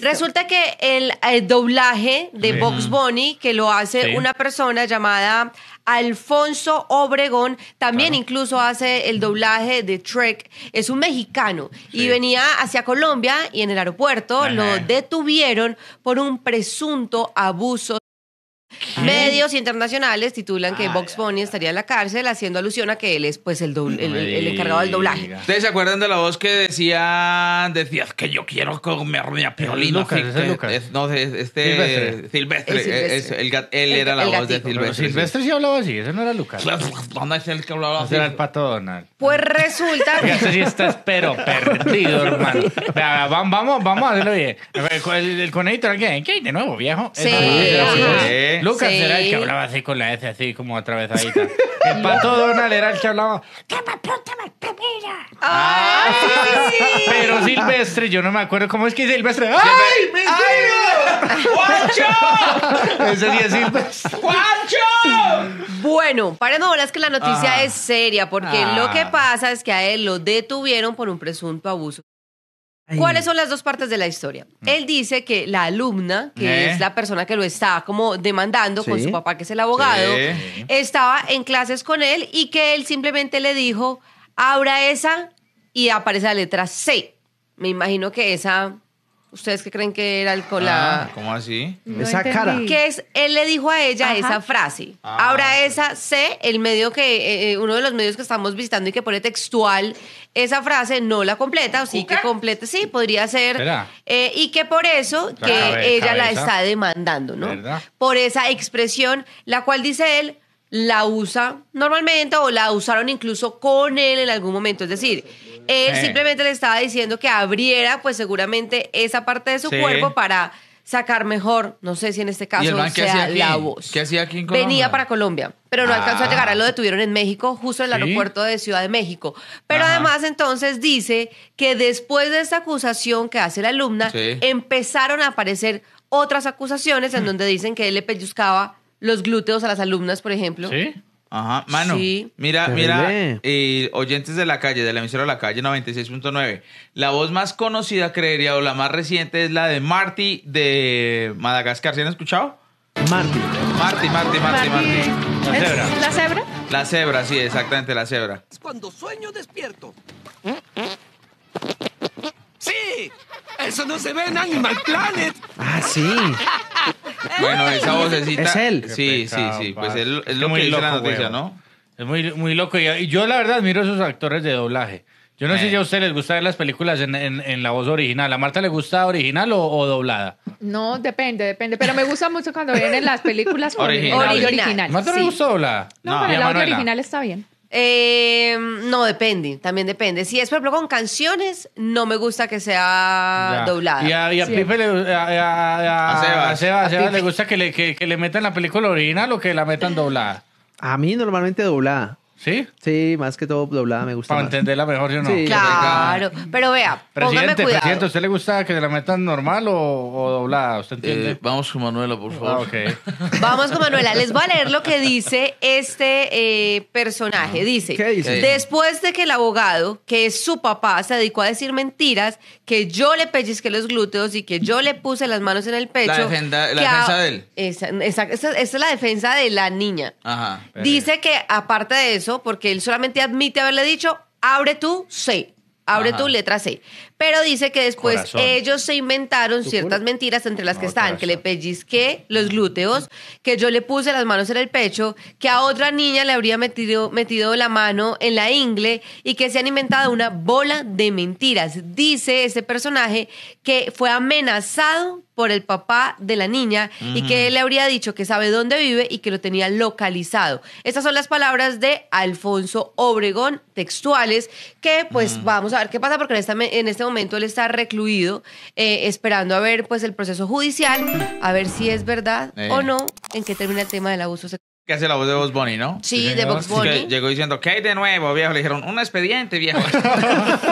Resulta que el, doblaje de Box Bunny, que lo hace una persona llamada Alfonso Obregón, también incluso hace el doblaje de Trek, es un mexicano y venía hacia Colombia y en el aeropuerto lo detuvieron por un presunto abuso Medios internacionales titulan que Box Bunny estaría en la cárcel haciendo alusión a que él es pues el, el, encargado del doblaje. ¿Ustedes se acuerdan de la voz que decía, decía que yo quiero comerme a Piolino? Lucas, Lucas. no, este Silvestre. Silvestre, él era la voz de Silvestre. Silvestre sí hablaba así, ese no era Lucas. ¿Dónde es el que hablaba así? Era el pato Donald. Pues resulta que... sé sí estás pero perdido, hermano. vamos, vamos a hacerlo bien. El, el, el conejito ¿qué? hay de nuevo, viejo. sí. Lucas era el que hablaba así con la S, así como atravesadita. el pato Donald era el que hablaba. ¡Qué ah, Pero Silvestre, yo no me acuerdo cómo es que Silvestre. ¡Ay, ¡Juancho! Ese día Silvestre. ¡Juancho! Bueno, para no es que la noticia es seria, porque lo ah. que pasa es que a él lo detuvieron por un presunto abuso ¿Cuáles son las dos partes de la historia? Mm. Él dice que la alumna, que eh. es la persona que lo está como demandando con su papá, que es el abogado, estaba en clases con él y que él simplemente le dijo, abra esa y aparece la letra C. Me imagino que esa ¿Ustedes qué creen que era el colado? Ah, ¿Cómo así? esa cara. Que es, él le dijo a ella esa frase. Ah, Ahora esa C, el medio que, eh, eh, uno de los medios que estamos visitando y que pone textual, esa frase no la completa, o sí que completa, sí, podría ser. Eh, y que por eso que ella la está demandando, ¿no? Por esa expresión, la cual dice él, la usa normalmente o la usaron incluso con él en algún momento. Es decir, él eh. simplemente le estaba diciendo que abriera, pues seguramente esa parte de su cuerpo para sacar mejor, no sé si en este caso sea la voz. ¿Qué hacía aquí en Colombia? Venía para Colombia, pero no ah. alcanzó a llegar, lo detuvieron en México, justo en el aeropuerto de Ciudad de México. Pero además entonces dice que después de esta acusación que hace la alumna, empezaron a aparecer otras acusaciones en mm. donde dicen que él le pellizcaba los glúteos a las alumnas, por ejemplo. ¿Sí? Ajá, mano. Mira, mira, eh, oyentes de la calle, de la emisora de la calle 96.9. La voz más conocida, creería, o la más reciente es la de Marty de Madagascar. ¿Se han escuchado? Marty. Marty, Marty, Marty, Marty. La cebra. ¿La cebra? La cebra, sí, exactamente, la cebra. Es cuando sueño despierto. ¡Sí! ¡Eso no se ve en Animal Planet! Ah, sí. Bueno, esa vocecita. Es él. Sí, sí, sí. Pues él, es, lo que dice la noticia, ¿no? Es muy, muy loco. Y yo, la verdad, admiro a esos actores de doblaje. Yo no sé eh. si a ustedes les gusta ver las películas en, en, la voz original. ¿A Marta le gusta original o, doblada? No, depende, depende. Pero me gusta mucho cuando vienen las películas original. original. ¿Marta le gusta doblada? No, no pero el audio original está bien. Eh, no, depende, también depende. Si es, por ejemplo, con canciones, no me gusta que sea doblada. Y a, Pipe le, le gusta que le, que, que le metan la película original o que la metan doblada. A mí normalmente doblada. ¿Sí? Sí, más que todo doblada me gusta. Para entenderla mejor, yo no. Sí. Claro, pero vea, póngame presidente, cuidado. presidente, ¿usted le gusta que la metan normal o, doblada? ¿Usted eh, entiende? vamos con Manuela, por favor. Ah, vamos con Manuela. Les voy a leer lo que dice este eh, personaje. Dice, después de que el abogado, que es su papá, se dedicó a decir mentiras, que yo le pellizqué los glúteos y que yo le puse las manos en el pecho. La, defensa de él. Esa, esa, esa, es la defensa de la niña. Ajá. Dice que aparte de eso, porque él solamente admite haberle dicho, abre tú C, abre tu letra C. Pero dice que después ellos se inventaron ciertas mentiras entre las que están, que le pellizqué los glúteos, que yo le puse las manos en el pecho, que a otra niña le habría metido, metido la mano en la ingle y que se han inventado una bola de mentiras. Dice ese personaje que fue amenazado por el papá de la niña y que él le habría dicho que sabe dónde vive y que lo tenía localizado. Estas son las palabras de Alfonso Obregón textuales que pues vamos a ver qué pasa porque en esta en este este momento él está recluido, eh, esperando a ver pues el proceso judicial, a ver si es verdad eh. o no, en qué termina el tema del abuso sexual. Que hace la voz de Vox ¿no? Sí, de Vox llegó diciendo, que hay de nuevo, viejo? Le dijeron, un expediente, viejo.